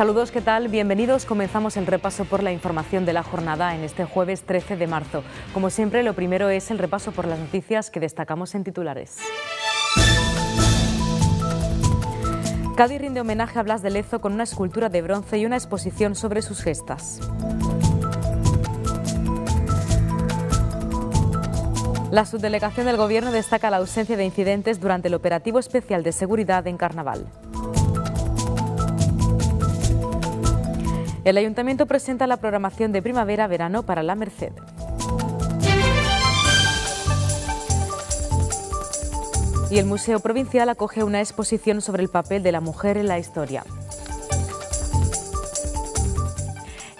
Saludos, ¿qué tal? Bienvenidos. Comenzamos el repaso por la información de la jornada en este jueves 13 de marzo. Como siempre, lo primero es el repaso por las noticias que destacamos en titulares. Cádiz rinde homenaje a Blas de Lezo con una escultura de bronce y una exposición sobre sus gestas. La subdelegación del Gobierno destaca la ausencia de incidentes durante el operativo especial de seguridad en Carnaval. El ayuntamiento presenta la programación de primavera-verano para la Merced. Y el Museo Provincial acoge una exposición sobre el papel de la mujer en la historia.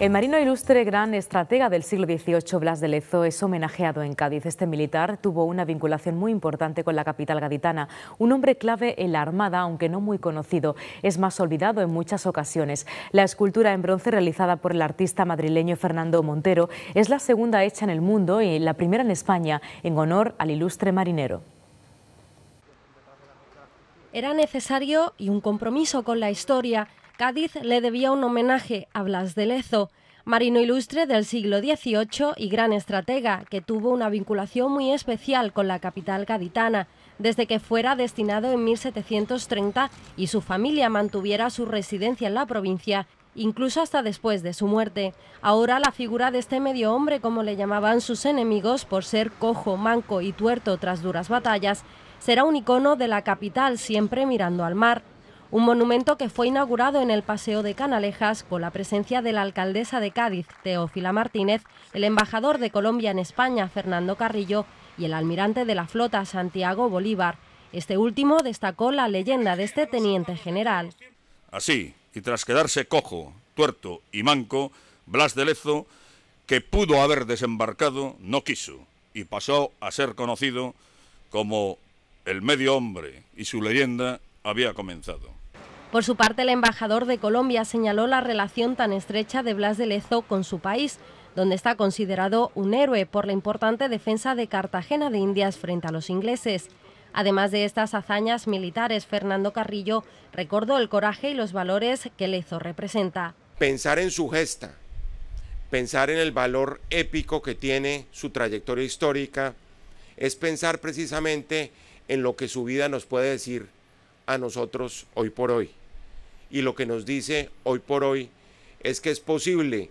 El marino ilustre, gran estratega del siglo XVIII, Blas de Lezo, es homenajeado en Cádiz. Este militar tuvo una vinculación muy importante con la capital gaditana, un hombre clave en la Armada, aunque no muy conocido. Es más olvidado en muchas ocasiones. La escultura en bronce realizada por el artista madrileño Fernando Montero es la segunda hecha en el mundo y la primera en España, en honor al ilustre marinero. Era necesario y un compromiso con la historia Cádiz le debía un homenaje a Blas de Lezo, marino ilustre del siglo XVIII y gran estratega, que tuvo una vinculación muy especial con la capital gaditana, desde que fuera destinado en 1730 y su familia mantuviera su residencia en la provincia, incluso hasta después de su muerte. Ahora la figura de este medio hombre, como le llamaban sus enemigos por ser cojo, manco y tuerto tras duras batallas, será un icono de la capital siempre mirando al mar un monumento que fue inaugurado en el Paseo de Canalejas con la presencia de la alcaldesa de Cádiz, Teófila Martínez, el embajador de Colombia en España, Fernando Carrillo, y el almirante de la flota, Santiago Bolívar. Este último destacó la leyenda de este teniente general. Así, y tras quedarse cojo, tuerto y manco, Blas de Lezo, que pudo haber desembarcado, no quiso, y pasó a ser conocido como el medio hombre, y su leyenda había comenzado. Por su parte, el embajador de Colombia señaló la relación tan estrecha de Blas de Lezo con su país, donde está considerado un héroe por la importante defensa de Cartagena de Indias frente a los ingleses. Además de estas hazañas militares, Fernando Carrillo recordó el coraje y los valores que Lezo representa. Pensar en su gesta, pensar en el valor épico que tiene su trayectoria histórica, es pensar precisamente en lo que su vida nos puede decir a nosotros hoy por hoy. Y lo que nos dice hoy por hoy es que es posible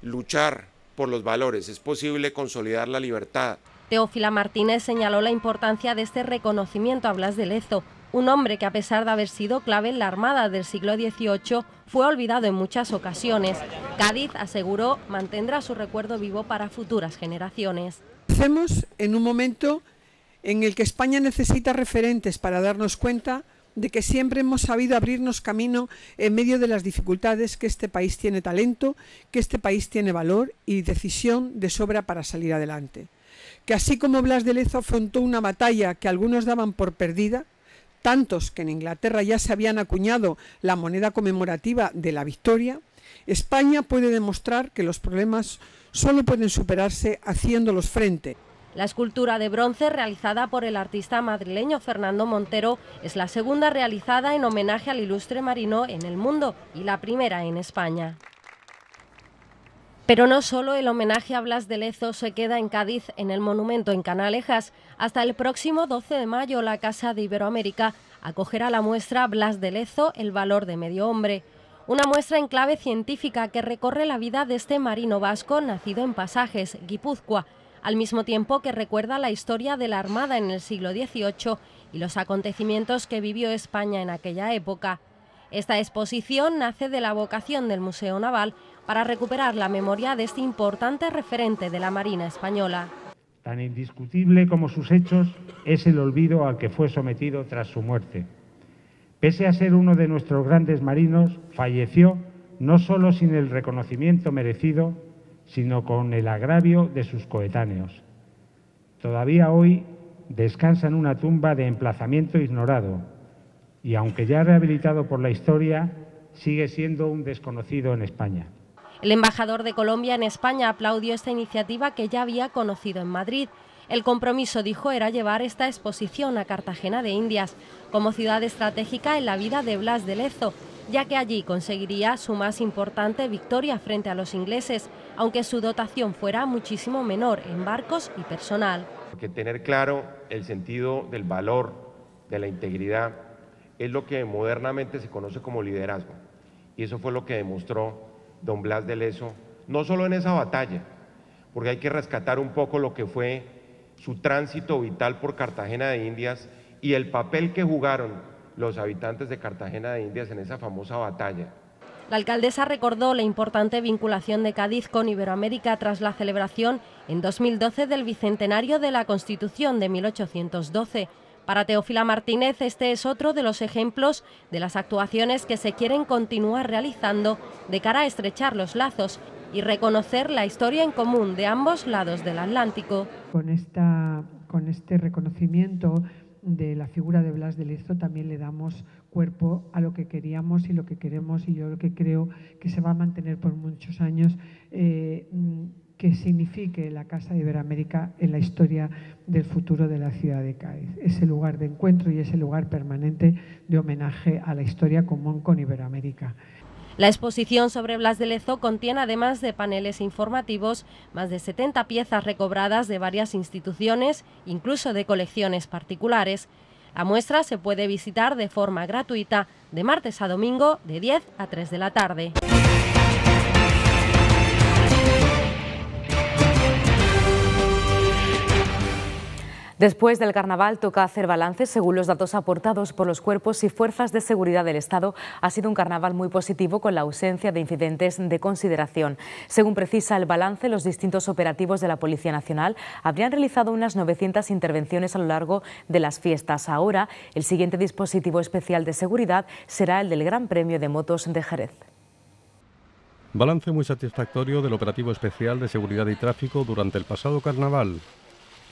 luchar por los valores, es posible consolidar la libertad. Teófila Martínez señaló la importancia de este reconocimiento a Blas de Lezo, un hombre que a pesar de haber sido clave en la Armada del siglo XVIII, fue olvidado en muchas ocasiones. Cádiz, aseguró, mantendrá su recuerdo vivo para futuras generaciones. Hacemos en un momento en el que España necesita referentes para darnos cuenta de que siempre hemos sabido abrirnos camino en medio de las dificultades, que este país tiene talento, que este país tiene valor y decisión de sobra para salir adelante. Que así como Blas de Lezo afrontó una batalla que algunos daban por perdida, tantos que en Inglaterra ya se habían acuñado la moneda conmemorativa de la victoria, España puede demostrar que los problemas solo pueden superarse haciéndolos frente la escultura de bronce realizada por el artista madrileño Fernando Montero es la segunda realizada en homenaje al ilustre marino en el mundo y la primera en España. Pero no solo el homenaje a Blas de Lezo se queda en Cádiz, en el monumento en Canalejas. Hasta el próximo 12 de mayo, la Casa de Iberoamérica acogerá la muestra Blas de Lezo, el valor de medio hombre. Una muestra en clave científica que recorre la vida de este marino vasco nacido en Pasajes, Guipúzcoa, al mismo tiempo que recuerda la historia de la Armada en el siglo XVIII y los acontecimientos que vivió España en aquella época. Esta exposición nace de la vocación del Museo Naval para recuperar la memoria de este importante referente de la Marina española. Tan indiscutible como sus hechos es el olvido al que fue sometido tras su muerte. Pese a ser uno de nuestros grandes marinos, falleció no solo sin el reconocimiento merecido, sino con el agravio de sus coetáneos. Todavía hoy descansa en una tumba de emplazamiento ignorado y, aunque ya rehabilitado por la historia, sigue siendo un desconocido en España. El embajador de Colombia en España aplaudió esta iniciativa que ya había conocido en Madrid. El compromiso, dijo, era llevar esta exposición a Cartagena de Indias como ciudad estratégica en la vida de Blas de Lezo ya que allí conseguiría su más importante victoria frente a los ingleses, aunque su dotación fuera muchísimo menor en barcos y personal. Porque tener claro el sentido del valor, de la integridad, es lo que modernamente se conoce como liderazgo. Y eso fue lo que demostró don Blas de Leso, no solo en esa batalla, porque hay que rescatar un poco lo que fue su tránsito vital por Cartagena de Indias y el papel que jugaron los habitantes de Cartagena de Indias en esa famosa batalla. La alcaldesa recordó la importante vinculación de Cádiz con Iberoamérica tras la celebración en 2012 del bicentenario de la Constitución de 1812. Para Teófila Martínez, este es otro de los ejemplos de las actuaciones que se quieren continuar realizando de cara a estrechar los lazos y reconocer la historia en común de ambos lados del Atlántico. Con, esta, con este reconocimiento de la figura de Blas de Lezo también le damos cuerpo a lo que queríamos y lo que queremos y yo lo que creo que se va a mantener por muchos años eh, mm, que signifique la Casa de Iberoamérica en la historia del futuro de la ciudad de Cádiz. Ese lugar de encuentro y ese lugar permanente de homenaje a la historia común con Iberoamérica. La exposición sobre Blas de Lezo contiene, además de paneles informativos, más de 70 piezas recobradas de varias instituciones, incluso de colecciones particulares. La muestra se puede visitar de forma gratuita de martes a domingo de 10 a 3 de la tarde. Después del carnaval toca hacer balance. Según los datos aportados por los cuerpos y fuerzas de seguridad del Estado, ha sido un carnaval muy positivo con la ausencia de incidentes de consideración. Según precisa el balance, los distintos operativos de la Policía Nacional habrían realizado unas 900 intervenciones a lo largo de las fiestas. Ahora, el siguiente dispositivo especial de seguridad será el del Gran Premio de Motos de Jerez. Balance muy satisfactorio del operativo especial de seguridad y tráfico durante el pasado carnaval.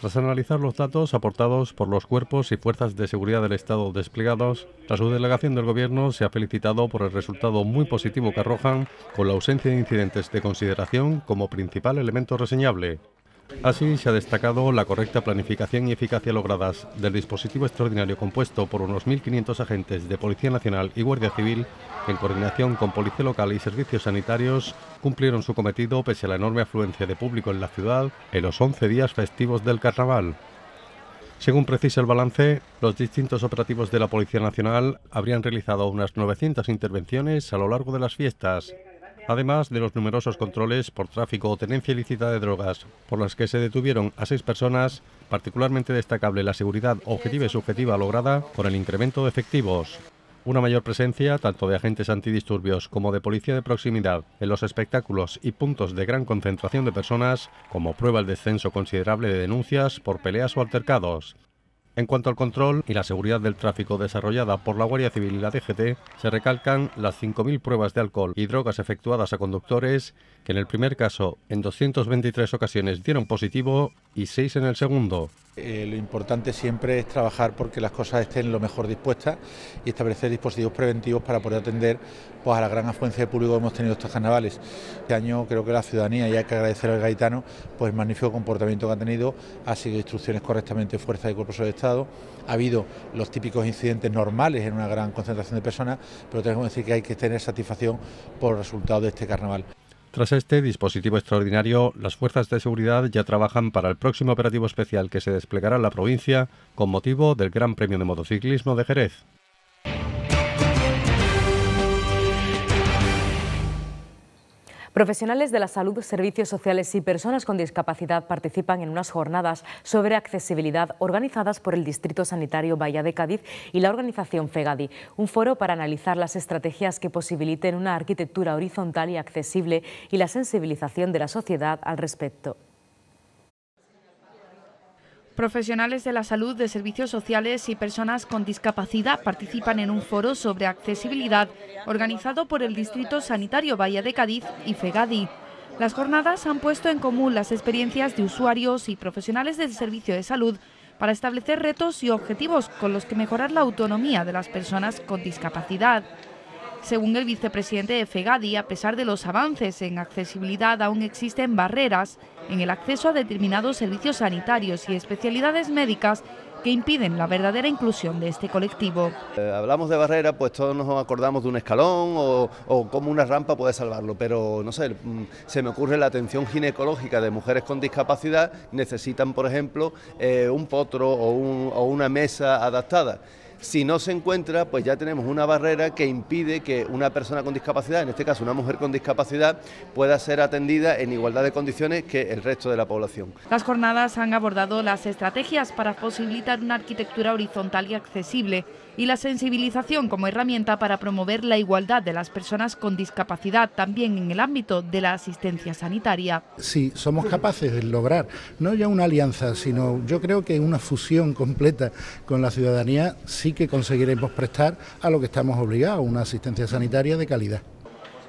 Tras analizar los datos aportados por los cuerpos y fuerzas de seguridad del Estado desplegados, la subdelegación del Gobierno se ha felicitado por el resultado muy positivo que arrojan con la ausencia de incidentes de consideración como principal elemento reseñable. Así se ha destacado la correcta planificación y eficacia logradas del dispositivo extraordinario compuesto por unos 1.500 agentes de Policía Nacional y Guardia Civil en coordinación con Policía Local y Servicios Sanitarios cumplieron su cometido pese a la enorme afluencia de público en la ciudad en los 11 días festivos del carnaval. Según precisa el balance, los distintos operativos de la Policía Nacional habrían realizado unas 900 intervenciones a lo largo de las fiestas, además de los numerosos controles por tráfico o tenencia ilícita de drogas, por las que se detuvieron a seis personas, particularmente destacable la seguridad objetiva y subjetiva lograda con el incremento de efectivos. Una mayor presencia tanto de agentes antidisturbios como de policía de proximidad en los espectáculos y puntos de gran concentración de personas, como prueba el descenso considerable de denuncias por peleas o altercados. En cuanto al control y la seguridad del tráfico desarrollada por la Guardia Civil y la DGT, se recalcan las 5.000 pruebas de alcohol y drogas efectuadas a conductores, que en el primer caso en 223 ocasiones dieron positivo y 6 en el segundo. Eh, lo importante siempre es trabajar porque las cosas estén lo mejor dispuestas y establecer dispositivos preventivos para poder atender pues, a la gran afluencia de público que hemos tenido estos carnavales. Este año creo que la ciudadanía, y hay que agradecer al gaitano, pues el magnífico comportamiento que ha tenido, ha seguido instrucciones correctamente fuerza y cuerpos de ha habido los típicos incidentes normales en una gran concentración de personas, pero tenemos que decir que hay que tener satisfacción por el resultado de este carnaval. Tras este dispositivo extraordinario, las fuerzas de seguridad ya trabajan para el próximo operativo especial que se desplegará en la provincia con motivo del Gran Premio de Motociclismo de Jerez. Profesionales de la salud, servicios sociales y personas con discapacidad participan en unas jornadas sobre accesibilidad organizadas por el Distrito Sanitario Bahía de Cádiz y la organización FEGADI, un foro para analizar las estrategias que posibiliten una arquitectura horizontal y accesible y la sensibilización de la sociedad al respecto. Profesionales de la salud, de servicios sociales y personas con discapacidad participan en un foro sobre accesibilidad organizado por el Distrito Sanitario Bahía de Cádiz y FEGADI. Las jornadas han puesto en común las experiencias de usuarios y profesionales del servicio de salud para establecer retos y objetivos con los que mejorar la autonomía de las personas con discapacidad. Según el vicepresidente de FEGADI, a pesar de los avances en accesibilidad, aún existen barreras en el acceso a determinados servicios sanitarios y especialidades médicas que impiden la verdadera inclusión de este colectivo. Eh, hablamos de barrera, pues todos nos acordamos de un escalón o, cómo una rampa puede salvarlo, pero no sé, mm, se me ocurre la atención ginecológica de mujeres con discapacidad necesitan, por ejemplo, eh, un potro o una mesa adaptada. Si no se encuentra, pues ya tenemos una barrera que impide que una persona con discapacidad, en este caso una mujer con discapacidad, pueda ser atendida en igualdad de condiciones que el resto de la población. Las jornadas han abordado las estrategias para posibilitar una arquitectura horizontal y accesible y la sensibilización como herramienta para promover la igualdad de las personas con discapacidad, también en el ámbito de la asistencia sanitaria. Si somos capaces de lograr no ya una alianza, sino yo creo que una fusión completa con la ciudadanía, sí que conseguiremos prestar a lo que estamos obligados, una asistencia sanitaria de calidad.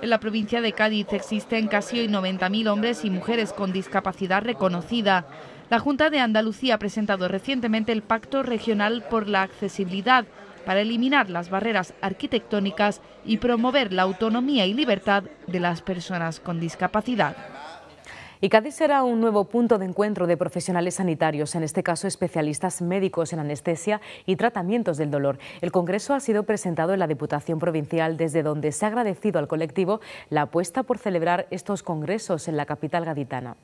En la provincia de Cádiz existen casi hoy 90.000 hombres y mujeres con discapacidad reconocida. La Junta de Andalucía ha presentado recientemente el Pacto Regional por la Accesibilidad para eliminar las barreras arquitectónicas y promover la autonomía y libertad de las personas con discapacidad. Y Cádiz será un nuevo punto de encuentro de profesionales sanitarios, en este caso especialistas médicos en anestesia y tratamientos del dolor. El Congreso ha sido presentado en la Diputación Provincial, desde donde se ha agradecido al colectivo la apuesta por celebrar estos congresos en la capital gaditana.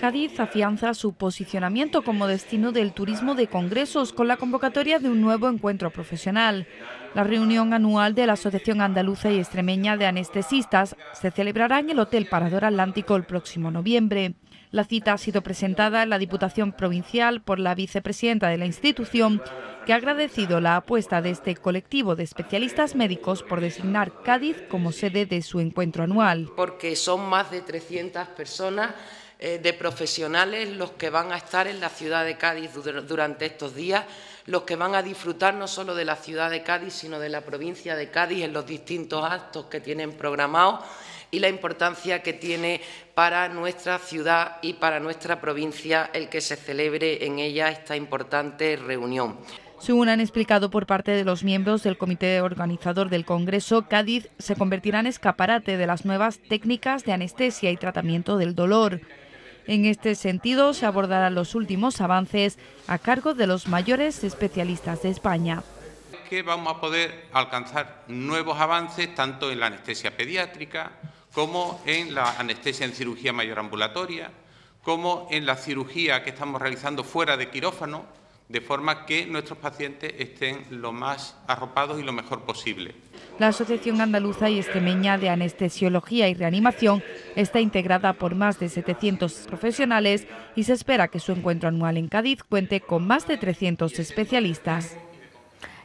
Cádiz afianza su posicionamiento como destino del turismo de congresos con la convocatoria de un nuevo encuentro profesional. La reunión anual de la Asociación Andaluza y Extremeña de Anestesistas se celebrará en el Hotel Parador Atlántico el próximo noviembre. La cita ha sido presentada en la Diputación Provincial por la vicepresidenta de la institución, que ha agradecido la apuesta de este colectivo de especialistas médicos por designar Cádiz como sede de su encuentro anual. Porque son más de 300 personas eh, de profesionales los que van a estar en la ciudad de Cádiz durante estos días, los que van a disfrutar no solo de la ciudad de Cádiz, sino de la provincia de Cádiz en los distintos actos que tienen programados y la importancia que tiene para nuestra ciudad y para nuestra provincia el que se celebre en ella esta importante reunión. Según han explicado por parte de los miembros del comité organizador del Congreso, Cádiz se convertirá en escaparate de las nuevas técnicas de anestesia y tratamiento del dolor. En este sentido, se abordarán los últimos avances a cargo de los mayores especialistas de España. Que vamos a poder alcanzar nuevos avances tanto en la anestesia pediátrica como en la anestesia en cirugía mayor ambulatoria, como en la cirugía que estamos realizando fuera de quirófano, de forma que nuestros pacientes estén lo más arropados y lo mejor posible. La Asociación Andaluza y estremeña de Anestesiología y Reanimación está integrada por más de 700 profesionales y se espera que su encuentro anual en Cádiz cuente con más de 300 especialistas.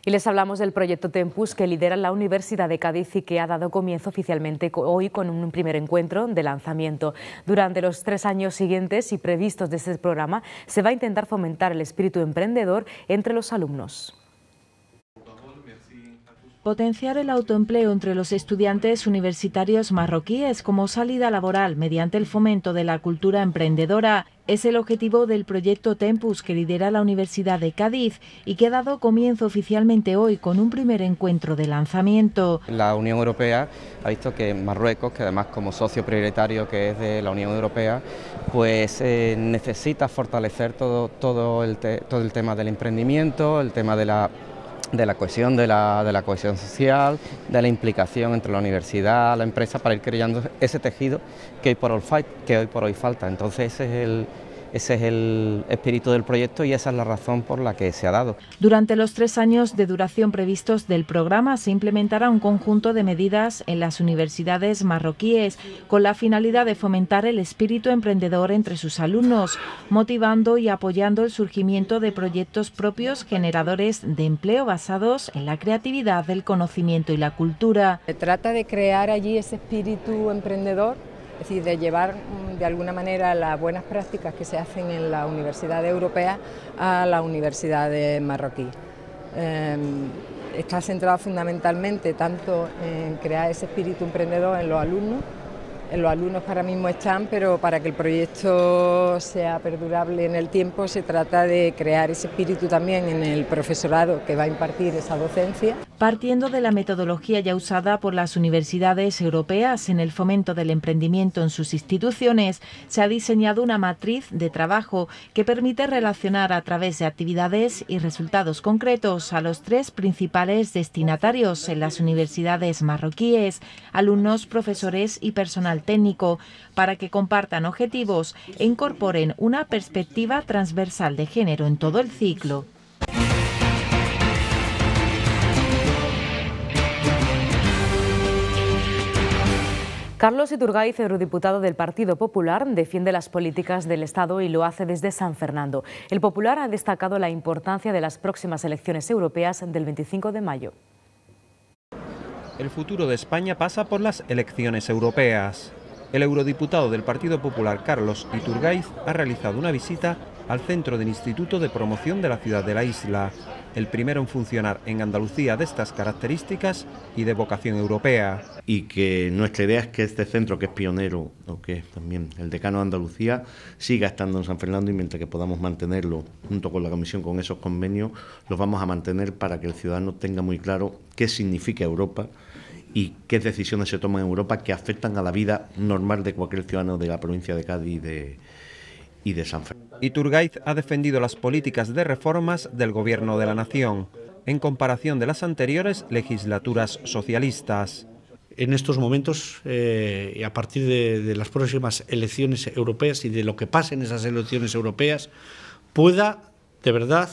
Y les hablamos del proyecto Tempus que lidera la Universidad de Cádiz y que ha dado comienzo oficialmente hoy con un primer encuentro de lanzamiento. Durante los tres años siguientes y previstos de este programa, se va a intentar fomentar el espíritu emprendedor entre los alumnos. Potenciar el autoempleo entre los estudiantes universitarios marroquíes como salida laboral mediante el fomento de la cultura emprendedora es el objetivo del proyecto Tempus que lidera la Universidad de Cádiz y que ha dado comienzo oficialmente hoy con un primer encuentro de lanzamiento. La Unión Europea ha visto que Marruecos, que además como socio prioritario que es de la Unión Europea, pues eh, necesita fortalecer todo, todo, todo el tema del emprendimiento, el tema de la de la cohesión, de la, de la cohesión social, de la implicación entre la universidad, la empresa, para ir creando ese tejido que hoy por hoy, que hoy, por hoy falta. Entonces ese es el, ese es el espíritu del proyecto y esa es la razón por la que se ha dado. Durante los tres años de duración previstos del programa se implementará un conjunto de medidas en las universidades marroquíes con la finalidad de fomentar el espíritu emprendedor entre sus alumnos, motivando y apoyando el surgimiento de proyectos propios generadores de empleo basados en la creatividad, el conocimiento y la cultura. Se trata de crear allí ese espíritu emprendedor es decir, de llevar mm, de alguna manera las buenas prácticas que se hacen en la Universidad Europea a la Universidad de Marroquí. Em, está centrado fundamentalmente tanto en crear ese espíritu emprendedor en los alumnos, eh, los alumnos ahora mismo están, pero para que el proyecto sea perdurable en el tiempo se trata de crear ese espíritu también en el profesorado que va a impartir esa docencia. Partiendo de la metodología ya usada por las universidades europeas en el fomento del emprendimiento en sus instituciones, se ha diseñado una matriz de trabajo que permite relacionar a través de actividades y resultados concretos a los tres principales destinatarios en las universidades marroquíes, alumnos, profesores y personal técnico para que compartan objetivos e incorporen una perspectiva transversal de género en todo el ciclo. Carlos Iturgaiz, eurodiputado del Partido Popular, defiende las políticas del Estado y lo hace desde San Fernando. El Popular ha destacado la importancia de las próximas elecciones europeas del 25 de mayo. El futuro de España pasa por las elecciones europeas. El eurodiputado del Partido Popular Carlos Iturgaiz ha realizado una visita al centro del Instituto de Promoción de la Ciudad de la Isla, el primero en funcionar en Andalucía de estas características y de vocación europea. Y que nuestra idea es que este centro, que es pionero, o que es también el decano de Andalucía, siga estando en San Fernando y mientras que podamos mantenerlo junto con la Comisión con esos convenios, los vamos a mantener para que el ciudadano tenga muy claro qué significa Europa y qué decisiones se toman en Europa que afectan a la vida normal de cualquier ciudadano de la provincia de Cádiz y de, San Fernando. Iturgaiz ha defendido las políticas de reformas del Gobierno de la Nación, en comparación de las anteriores legislaturas socialistas. En estos momentos, eh, a partir de, las próximas elecciones europeas y de lo que pase en esas elecciones europeas, pueda de verdad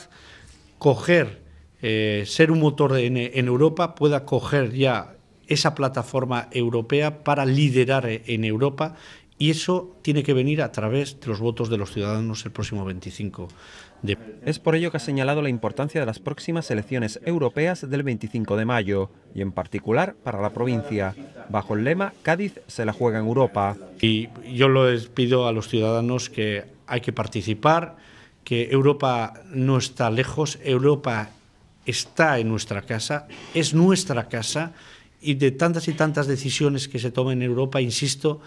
coger eh, ser un motor en, en, Europa pueda coger ya esa plataforma europea para liderar en Europa y eso tiene que venir a través de los votos de los ciudadanos el próximo 25 de Es por ello que ha señalado la importancia de las próximas elecciones europeas del 25 de mayo y en particular para la provincia, bajo el lema Cádiz se la juega en Europa. Y yo les pido a los ciudadanos que hay que participar, que Europa no está lejos, Europa está en nuestra casa, es nuestra casa y de tantas y tantas decisiones que se tomen en Europa, insisto,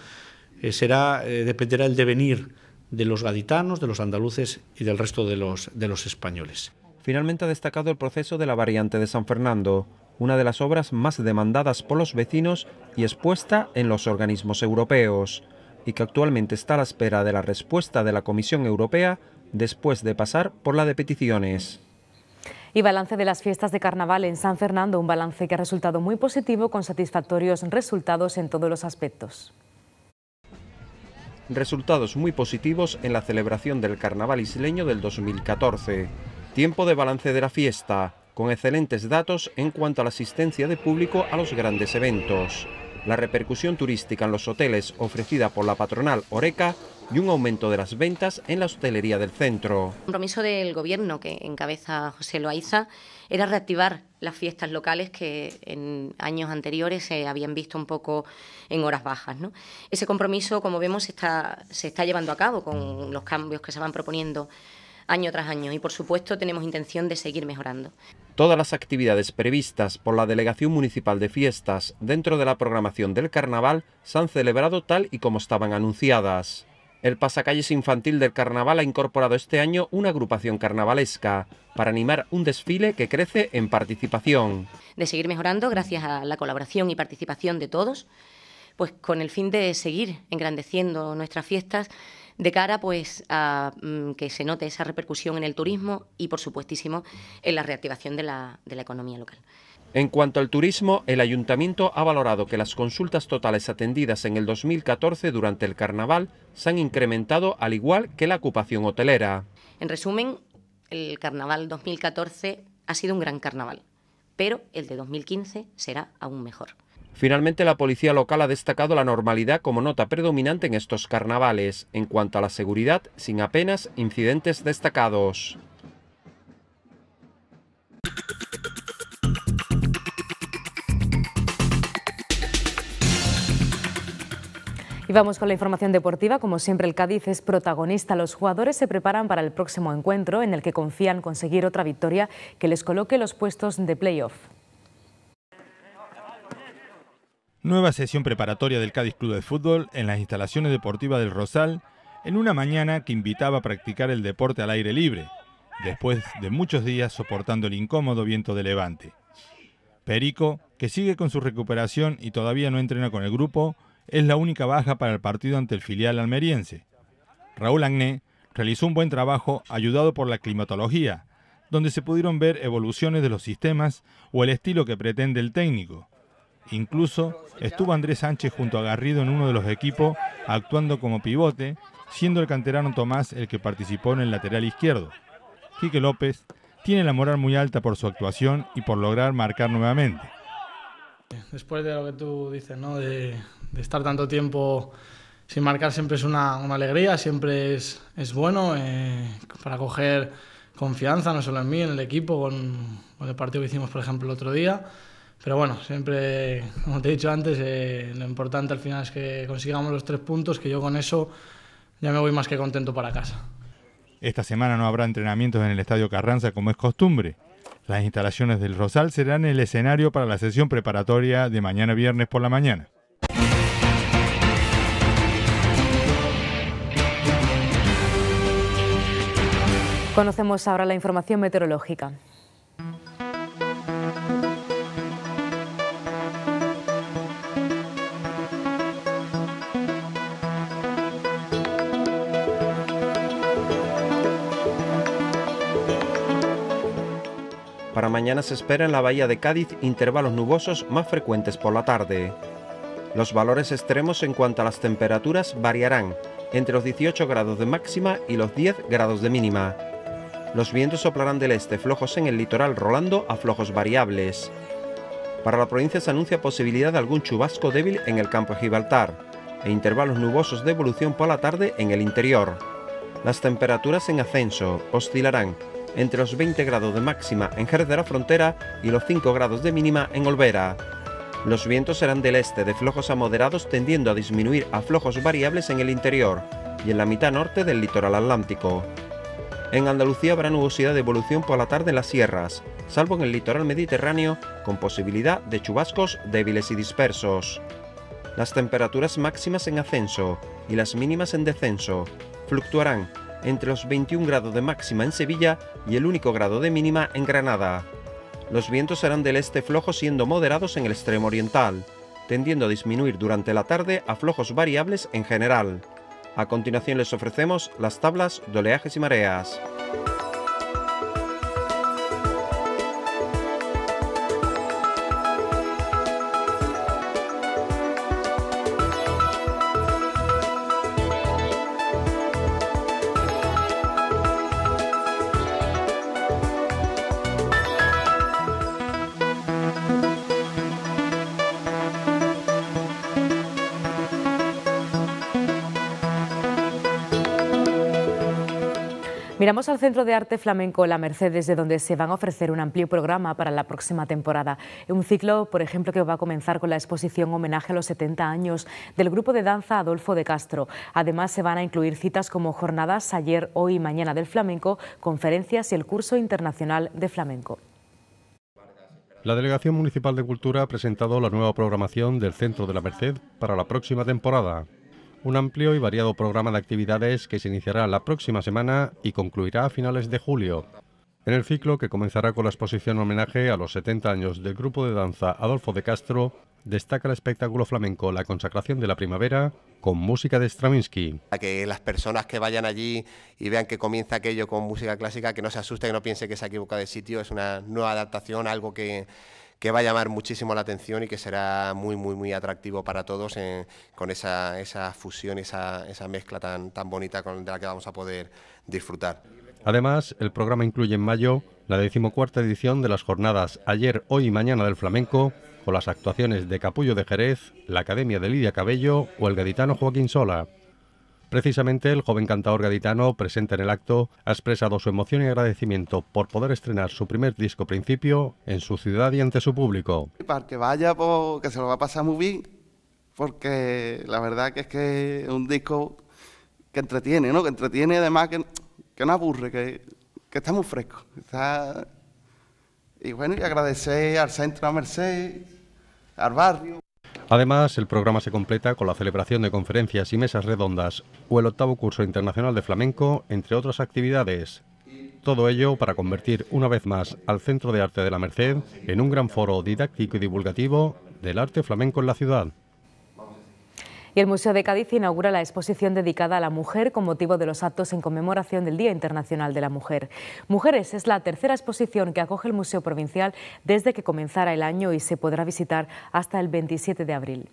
eh, será, eh, dependerá el devenir de los gaditanos, de los andaluces y del resto los, de los españoles. Finalmente ha destacado el proceso de la variante de San Fernando, una de las obras más demandadas por los vecinos y expuesta en los organismos europeos, y que actualmente está a la espera de la respuesta de la Comisión Europea después de pasar por la de peticiones y balance de las fiestas de carnaval en San Fernando, un balance que ha resultado muy positivo con satisfactorios resultados en todos los aspectos. Resultados muy positivos en la celebración del carnaval isleño del 2014. Tiempo de balance de la fiesta, con excelentes datos en cuanto a la asistencia de público a los grandes eventos. La repercusión turística en los hoteles ofrecida por la patronal Oreca y un aumento de las ventas en la hostelería del centro. El compromiso del Gobierno que encabeza José Loaiza era reactivar las fiestas locales que en años anteriores se habían visto un poco en horas bajas. ¿no? Ese compromiso, como vemos, se está llevando a cabo con los cambios que se van proponiendo año tras año y por supuesto tenemos intención de seguir mejorando. Todas las actividades previstas por la Delegación Municipal de Fiestas dentro de la programación del carnaval se han celebrado tal y como estaban anunciadas. El pasacalles infantil del carnaval ha incorporado este año una agrupación carnavalesca para animar un desfile que crece en participación. De seguir mejorando gracias a la colaboración y participación de todos, pues con el fin de seguir engrandeciendo nuestras fiestas de cara pues a mm, que se note esa repercusión en el turismo y por supuestísimo en la reactivación de la economía local. En cuanto al turismo, el ayuntamiento ha valorado que las consultas totales atendidas en el 2014 durante el carnaval se han incrementado al igual que la ocupación hotelera. En resumen, el carnaval 2014 ha sido un gran carnaval, pero el de 2015 será aún mejor. Finalmente, la policía local ha destacado la normalidad como nota predominante en estos carnavales, en cuanto a la seguridad, sin apenas incidentes destacados. Y vamos con la información deportiva. Como siempre, el Cádiz es protagonista. Los jugadores se preparan para el próximo encuentro en el que confían conseguir otra victoria que les coloque los puestos de playoff. Nueva sesión preparatoria del Cádiz Club de Fútbol en las instalaciones deportivas del Rosal, en una mañana que invitaba a practicar el deporte al aire libre, después de muchos días soportando el incómodo viento de levante. Perico, que sigue con su recuperación y todavía no entrena con el grupo, es la única baja para el partido ante el filial almeriense. Raúl Agné realizó un buen trabajo ayudado por la climatología, donde se pudieron ver evoluciones de los sistemas o el estilo que pretende el técnico. Incluso estuvo Andrés Sánchez junto a Garrido en uno de los equipos actuando como pivote, siendo el canterano Tomás el que participó en el lateral izquierdo. Quique López tiene la moral muy alta por su actuación y por lograr marcar nuevamente después de lo que tú dices, ¿no? de, estar tanto tiempo sin marcar siempre es una, alegría, siempre es, bueno eh, para coger confianza, no solo en mí, en el equipo, con, el partido que hicimos, por ejemplo, el otro día. Pero bueno, siempre, como te he dicho antes, eh, lo importante al final es que consigamos los tres puntos, que yo con eso ya me voy más que contento para casa. Esta semana no habrá entrenamientos en el Estadio Carranza como es costumbre. Las instalaciones del Rosal serán el escenario para la sesión preparatoria de mañana viernes por la mañana. Conocemos ahora la información meteorológica. Para mañana se espera en la bahía de Cádiz intervalos nubosos más frecuentes por la tarde. Los valores extremos en cuanto a las temperaturas variarán entre los 18 grados de máxima y los 10 grados de mínima. Los vientos soplarán del este flojos en el litoral rolando a flojos variables. Para la provincia se anuncia posibilidad de algún chubasco débil en el campo Gibraltar e intervalos nubosos de evolución por la tarde en el interior. Las temperaturas en ascenso oscilarán entre los 20 grados de máxima en Jerez de la Frontera y los 5 grados de mínima en Olvera. Los vientos serán del este de flojos a moderados tendiendo a disminuir a flojos variables en el interior y en la mitad norte del litoral atlántico. En Andalucía habrá nubosidad de evolución por la tarde en las sierras, salvo en el litoral mediterráneo, con posibilidad de chubascos débiles y dispersos. Las temperaturas máximas en ascenso y las mínimas en descenso fluctuarán entre los 21 grados de máxima en Sevilla y el único grado de mínima en Granada. Los vientos serán del este flojo siendo moderados en el extremo oriental, tendiendo a disminuir durante la tarde a flojos variables en general. A continuación les ofrecemos las tablas de oleajes y mareas. Miramos al Centro de Arte Flamenco La Merced, desde donde se van a ofrecer un amplio programa para la próxima temporada. Un ciclo, por ejemplo, que va a comenzar con la exposición homenaje a los 70 años del grupo de danza Adolfo de Castro. Además, se van a incluir citas como jornadas ayer, hoy y mañana del flamenco, conferencias y el curso internacional de flamenco. La Delegación Municipal de Cultura ha presentado la nueva programación del Centro de la Merced para la próxima temporada un amplio y variado programa de actividades que se iniciará la próxima semana y concluirá a finales de julio. En el ciclo, que comenzará con la exposición homenaje a los 70 años del grupo de danza Adolfo de Castro, destaca el espectáculo flamenco La Consacración de la Primavera con música de Stravinsky. A que las personas que vayan allí y vean que comienza aquello con música clásica, que no se asusten, que no piense que se ha equivocado de sitio, es una nueva adaptación, algo que que va a llamar muchísimo la atención y que será muy, muy, muy atractivo para todos con esa, fusión, esa, mezcla tan, tan bonita de la que vamos a poder disfrutar. Además, el programa incluye en mayo la decimocuarta edición de las jornadas Ayer, Hoy y Mañana del Flamenco, con las actuaciones de Capullo de Jerez, la Academia de Lidia Cabello o el gaditano Joaquín Sola. Precisamente el joven cantador gaditano presente en el acto ha expresado su emoción y agradecimiento por poder estrenar su primer disco principio en su ciudad y ante su público. Para que vaya, porque que se lo va a pasar muy bien, porque la verdad que es que es un disco que entretiene, ¿no? Que entretiene además que, que no aburre, que, está muy fresco. Y bueno, y agradecer al centro a Merced, al barrio. Además, el programa se completa con la celebración de conferencias y mesas redondas o el octavo curso internacional de flamenco, entre otras actividades. Todo ello para convertir una vez más al Centro de Arte de la Merced en un gran foro didáctico y divulgativo del arte flamenco en la ciudad. Y el Museo de Cádiz inaugura la exposición dedicada a la mujer con motivo de los actos en conmemoración del Día Internacional de la Mujer. Mujeres es la tercera exposición que acoge el Museo Provincial desde que comenzara el año y se podrá visitar hasta el 27 de abril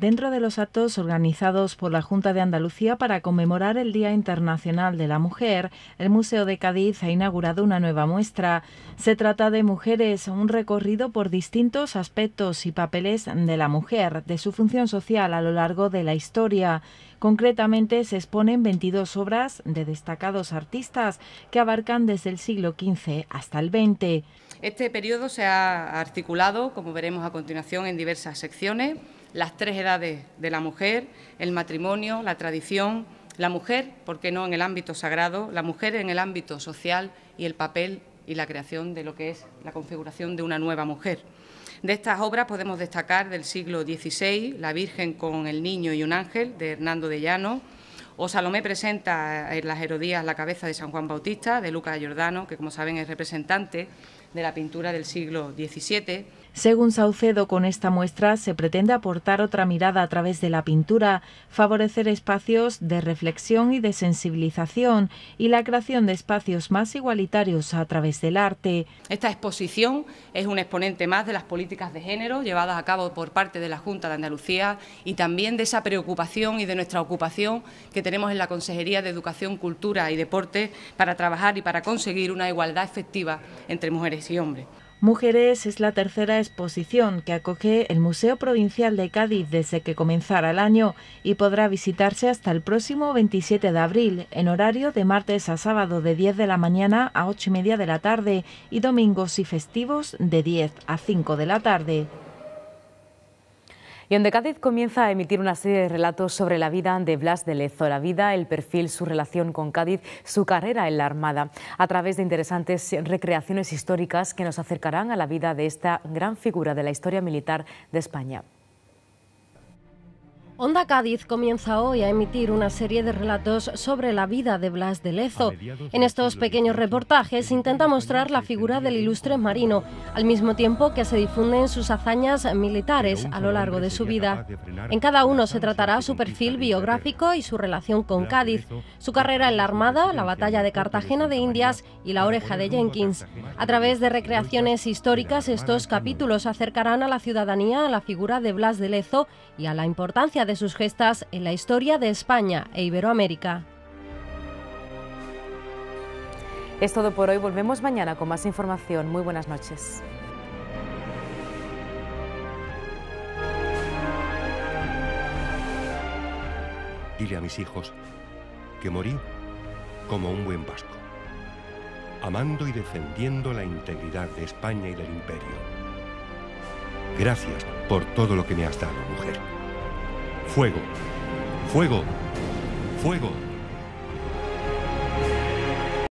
dentro de los actos organizados por la Junta de Andalucía para conmemorar el Día Internacional de la Mujer, el Museo de Cádiz ha inaugurado una nueva muestra. Se trata de Mujeres, un recorrido por distintos aspectos y papeles de la mujer, de su función social a lo largo de la historia. Concretamente se exponen 22 obras de destacados artistas que abarcan desde el siglo XV hasta el XX. Este periodo se ha articulado, como veremos a continuación, en diversas secciones las tres edades de la mujer, el matrimonio, la tradición, la mujer, ¿por qué no?, en el ámbito sagrado, la mujer en el ámbito social y el papel y la creación de lo que es la configuración de una nueva mujer. De estas obras podemos destacar del siglo XVI, La Virgen con el Niño y un Ángel, de Hernando de Llano, o Salomé presenta en las Herodías la cabeza de San Juan Bautista, de Lucas Giordano, que como saben es representante de la pintura del siglo XVII, según Saucedo, con esta muestra se pretende aportar otra mirada a través de la pintura, favorecer espacios de reflexión y de sensibilización y la creación de espacios más igualitarios a través del arte. Esta exposición es un exponente más de las políticas de género llevadas a cabo por parte de la Junta de Andalucía y también de esa preocupación y de nuestra ocupación que tenemos en la Consejería de Educación, Cultura y Deporte para trabajar y para conseguir una igualdad efectiva entre mujeres y hombres. Mujeres es la tercera exposición que acoge el Museo Provincial de Cádiz desde que comenzara el año y podrá visitarse hasta el próximo 27 de abril, en horario de martes a sábado de 10 de la mañana a 8 y media de la tarde y domingos y festivos de 10 a 5 de la tarde. Y donde Cádiz comienza a emitir una serie de relatos sobre la vida de Blas de Lezo, la vida, el perfil, su relación con Cádiz, su carrera en la Armada, a través de interesantes recreaciones históricas que nos acercarán a la vida de esta gran figura de la historia militar de España. Onda Cádiz comienza hoy a emitir una serie de relatos sobre la vida de Blas de Lezo. En estos pequeños reportajes intenta mostrar la figura del ilustre marino, al mismo tiempo que se difunden sus hazañas militares a lo largo de su vida. En cada uno se tratará su perfil biográfico y su relación con Cádiz, su carrera en la Armada, la batalla de Cartagena de Indias y la oreja de Jenkins. A través de recreaciones históricas, estos capítulos acercarán a la ciudadanía a la figura de Blas de Lezo y a la importancia de de sus gestas en la historia de España e Iberoamérica. Es todo por hoy, volvemos mañana con más información. Muy buenas noches. Dile a mis hijos que morí como un buen vasco, amando y defendiendo la integridad de España y del imperio. Gracias por todo lo que me has dado, mujer. Fuego. Fuego. Fuego.